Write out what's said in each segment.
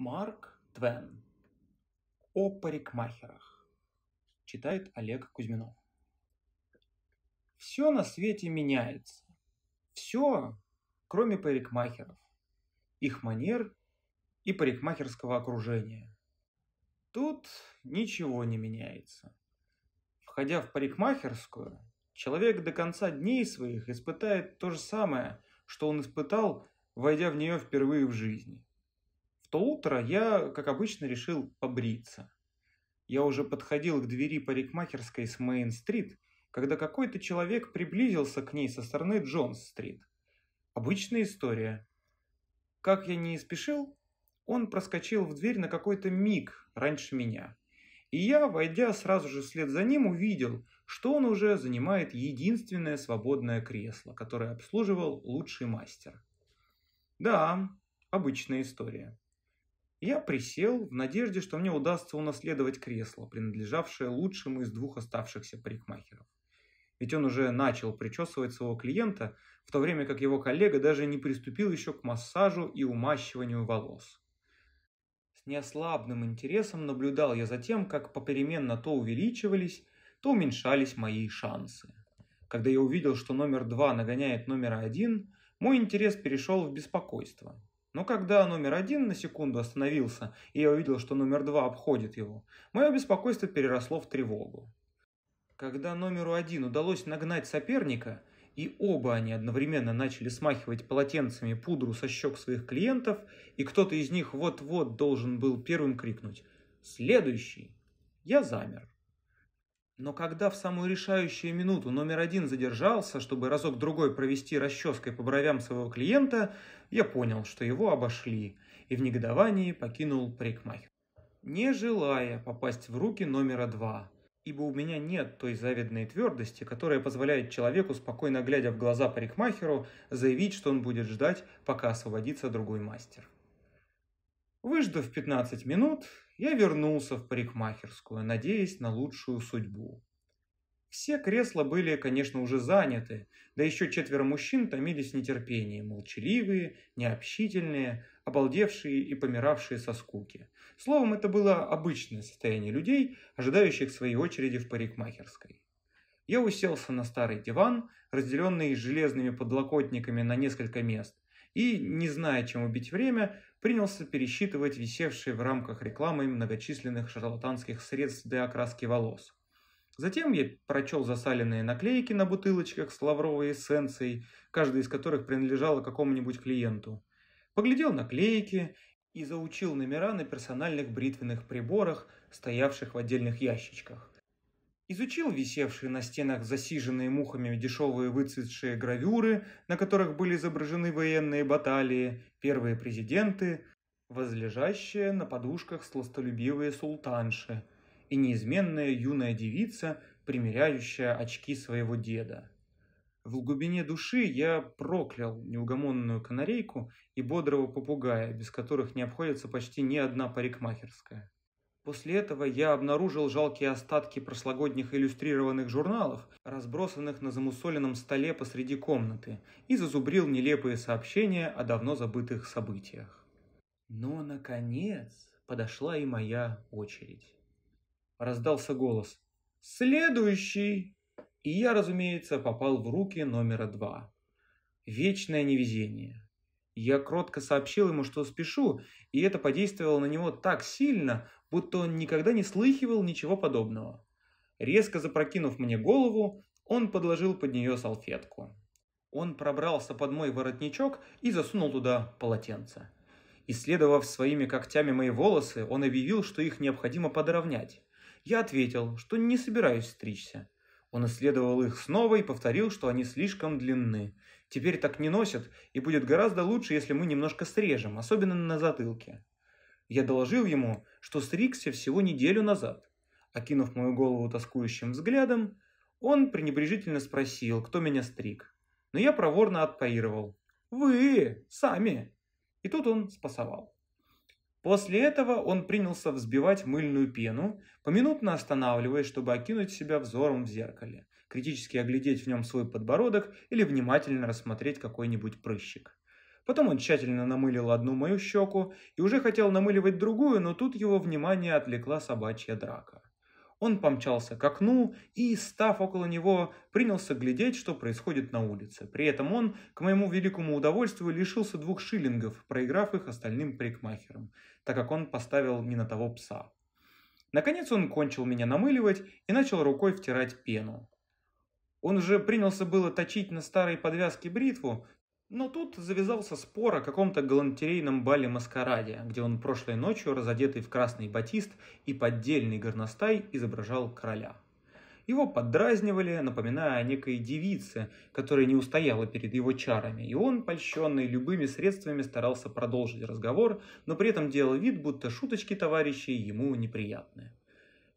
Марк Твен. О парикмахерах. Читает Олег Кузьминов. Все на свете меняется. Все, кроме парикмахеров, их манер и парикмахерского окружения. Тут ничего не меняется. Входя в парикмахерскую, человек до конца дней своих испытает то же самое, что он испытал, войдя в нее впервые в жизни – то утро я, как обычно, решил побриться. Я уже подходил к двери парикмахерской с Мейн-стрит, когда какой-то человек приблизился к ней со стороны Джонс-стрит. Обычная история. Как я не спешил, он проскочил в дверь на какой-то миг раньше меня. И я, войдя сразу же вслед за ним, увидел, что он уже занимает единственное свободное кресло, которое обслуживал лучший мастер. Да, обычная история. Я присел в надежде, что мне удастся унаследовать кресло, принадлежавшее лучшему из двух оставшихся парикмахеров. Ведь он уже начал причесывать своего клиента, в то время как его коллега даже не приступил еще к массажу и умащиванию волос. С неослабным интересом наблюдал я за тем, как попеременно то увеличивались, то уменьшались мои шансы. Когда я увидел, что номер два нагоняет номер один, мой интерес перешел в беспокойство. Но когда номер один на секунду остановился, и я увидел, что номер два обходит его, мое беспокойство переросло в тревогу. Когда номеру один удалось нагнать соперника, и оба они одновременно начали смахивать полотенцами пудру со щек своих клиентов, и кто-то из них вот-вот должен был первым крикнуть «Следующий!» Я замер. Но когда в самую решающую минуту номер один задержался, чтобы разок-другой провести расческой по бровям своего клиента, я понял, что его обошли, и в негодовании покинул парикмахер. Не желая попасть в руки номера два, ибо у меня нет той завидной твердости, которая позволяет человеку, спокойно глядя в глаза парикмахеру, заявить, что он будет ждать, пока освободится другой мастер. Выждав 15 минут, я вернулся в парикмахерскую, надеясь на лучшую судьбу. Все кресла были, конечно, уже заняты, да еще четверо мужчин томились нетерпением, молчаливые, необщительные, обалдевшие и помиравшие со скуки. Словом, это было обычное состояние людей, ожидающих своей очереди в парикмахерской. Я уселся на старый диван, разделенный железными подлокотниками на несколько мест, и, не зная, чем убить время, принялся пересчитывать висевшие в рамках рекламы многочисленных шарлатанских средств для окраски волос. Затем я прочел засаленные наклейки на бутылочках с лавровой эссенцией, каждая из которых принадлежала какому-нибудь клиенту. Поглядел наклейки и заучил номера на персональных бритвенных приборах, стоявших в отдельных ящичках изучил висевшие на стенах засиженные мухами дешевые выцветшие гравюры, на которых были изображены военные баталии, первые президенты, возлежащие на подушках сластолюбивые султанши и неизменная юная девица, примеряющая очки своего деда. В глубине души я проклял неугомонную канарейку и бодрого попугая, без которых не обходится почти ни одна парикмахерская. После этого я обнаружил жалкие остатки прошлогодних иллюстрированных журналов, разбросанных на замусоленном столе посреди комнаты, и зазубрил нелепые сообщения о давно забытых событиях. Но, наконец, подошла и моя очередь. Раздался голос «Следующий!» И я, разумеется, попал в руки номера два. Вечное невезение. Я кротко сообщил ему, что спешу, и это подействовало на него так сильно, будто он никогда не слыхивал ничего подобного. Резко запрокинув мне голову, он подложил под нее салфетку. Он пробрался под мой воротничок и засунул туда полотенце. Исследовав своими когтями мои волосы, он объявил, что их необходимо подровнять. Я ответил, что не собираюсь стричься. Он исследовал их снова и повторил, что они слишком длинны. Теперь так не носят, и будет гораздо лучше, если мы немножко срежем, особенно на затылке. Я доложил ему, что стригся всего неделю назад. Окинув мою голову тоскующим взглядом, он пренебрежительно спросил, кто меня стриг. Но я проворно отпаировал. «Вы! Сами!» И тут он спасовал. После этого он принялся взбивать мыльную пену, поминутно останавливаясь, чтобы окинуть себя взором в зеркале, критически оглядеть в нем свой подбородок или внимательно рассмотреть какой-нибудь прыщик. Потом он тщательно намылил одну мою щеку и уже хотел намыливать другую, но тут его внимание отвлекла собачья драка. Он помчался к окну и, став около него, принялся глядеть, что происходит на улице. При этом он, к моему великому удовольствию, лишился двух шиллингов, проиграв их остальным парикмахерам, так как он поставил не на того пса. Наконец он кончил меня намыливать и начал рукой втирать пену. Он уже принялся было точить на старой подвязке бритву, но тут завязался спор о каком-то галантерейном бале-маскараде, где он прошлой ночью, разодетый в красный батист и поддельный горностай, изображал короля. Его поддразнивали, напоминая о некой девице, которая не устояла перед его чарами, и он, польщенный любыми средствами, старался продолжить разговор, но при этом делал вид, будто шуточки товарищей ему неприятные.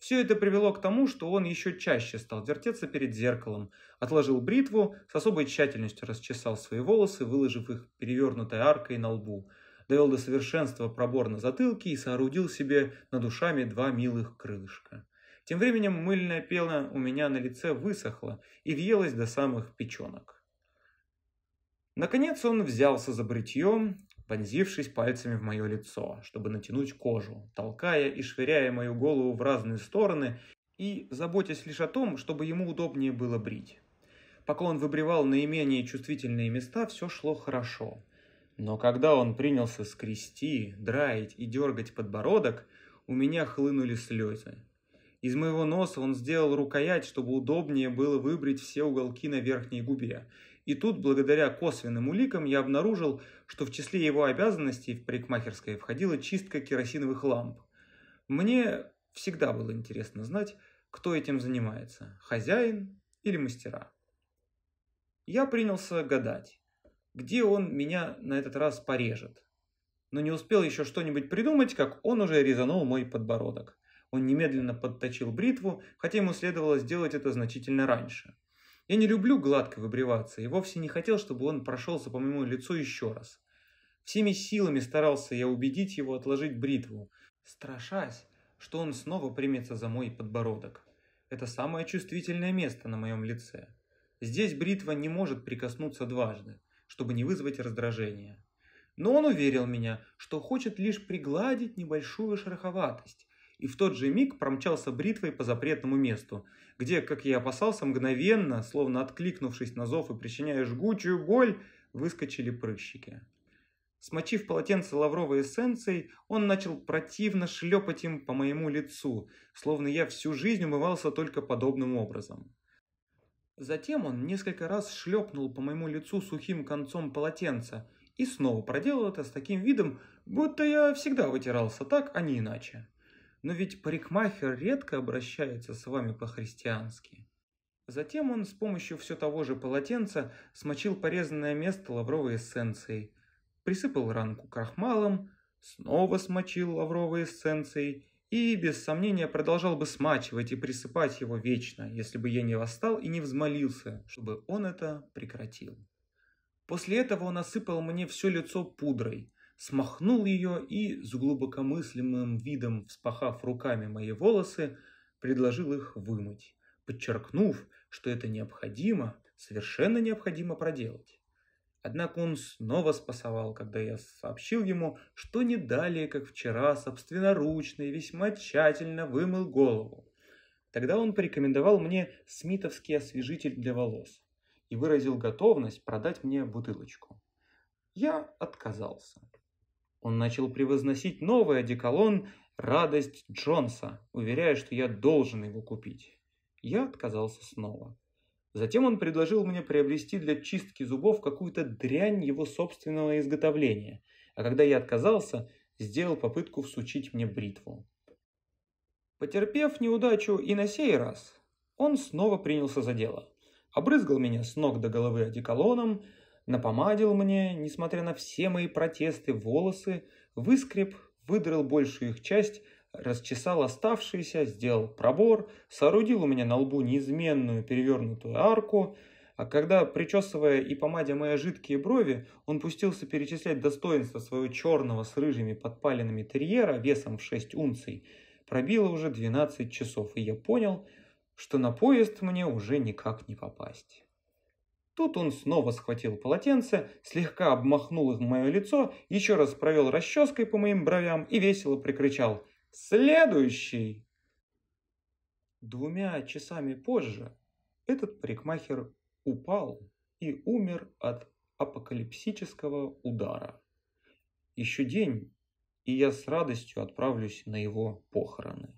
Все это привело к тому, что он еще чаще стал вертеться перед зеркалом, отложил бритву, с особой тщательностью расчесал свои волосы, выложив их перевернутой аркой на лбу, довел до совершенства пробор на затылке и соорудил себе над ушами два милых крылышка. Тем временем мыльная пена у меня на лице высохла и въелась до самых печенок. Наконец он взялся за бритье вонзившись пальцами в мое лицо, чтобы натянуть кожу, толкая и швыряя мою голову в разные стороны и заботясь лишь о том, чтобы ему удобнее было брить. Пока он выбривал наименее чувствительные места, все шло хорошо. Но когда он принялся скрести, драить и дергать подбородок, у меня хлынули слезы. Из моего носа он сделал рукоять, чтобы удобнее было выбрить все уголки на верхней губе, и тут, благодаря косвенным уликам, я обнаружил, что в числе его обязанностей в парикмахерской входила чистка керосиновых ламп. Мне всегда было интересно знать, кто этим занимается – хозяин или мастера. Я принялся гадать, где он меня на этот раз порежет. Но не успел еще что-нибудь придумать, как он уже резанул мой подбородок. Он немедленно подточил бритву, хотя ему следовало сделать это значительно раньше – я не люблю гладко выбриваться и вовсе не хотел, чтобы он прошелся по моему лицу еще раз. Всеми силами старался я убедить его отложить бритву, страшась, что он снова примется за мой подбородок. Это самое чувствительное место на моем лице. Здесь бритва не может прикоснуться дважды, чтобы не вызвать раздражения. Но он уверил меня, что хочет лишь пригладить небольшую шероховатость, и в тот же миг промчался бритвой по запретному месту, где, как я опасался, мгновенно, словно откликнувшись на зов и причиняя жгучую боль, выскочили прыщики. Смочив полотенце лавровой эссенцией, он начал противно шлепать им по моему лицу, словно я всю жизнь умывался только подобным образом. Затем он несколько раз шлепнул по моему лицу сухим концом полотенца и снова проделал это с таким видом, будто я всегда вытирался так, а не иначе. Но ведь парикмахер редко обращается с вами по-христиански. Затем он с помощью все того же полотенца смочил порезанное место лавровой эссенцией, присыпал ранку крахмалом, снова смочил лавровой эссенцией и, без сомнения, продолжал бы смачивать и присыпать его вечно, если бы я не восстал и не взмолился, чтобы он это прекратил. После этого он осыпал мне все лицо пудрой – смахнул ее и, с глубокомысленным видом вспахав руками мои волосы, предложил их вымыть, подчеркнув, что это необходимо, совершенно необходимо проделать. Однако он снова спасовал, когда я сообщил ему, что не далее, как вчера, собственноручно и весьма тщательно вымыл голову. Тогда он порекомендовал мне смитовский освежитель для волос и выразил готовность продать мне бутылочку. Я отказался. Он начал превозносить новый одеколон «Радость Джонса», уверяя, что я должен его купить. Я отказался снова. Затем он предложил мне приобрести для чистки зубов какую-то дрянь его собственного изготовления, а когда я отказался, сделал попытку всучить мне бритву. Потерпев неудачу и на сей раз, он снова принялся за дело. Обрызгал меня с ног до головы одеколоном, напомадил мне, несмотря на все мои протесты, волосы, выскреб, выдрал большую их часть, расчесал оставшиеся, сделал пробор, соорудил у меня на лбу неизменную перевернутую арку, а когда, причесывая и помадя мои жидкие брови, он пустился перечислять достоинства своего черного с рыжими подпаленными терьера весом в 6 унций, пробило уже 12 часов, и я понял, что на поезд мне уже никак не попасть. Тут он снова схватил полотенце, слегка обмахнул их в мое лицо, еще раз провел расческой по моим бровям и весело прикричал «Следующий!». Двумя часами позже этот парикмахер упал и умер от апокалипсического удара. Еще день, и я с радостью отправлюсь на его похороны.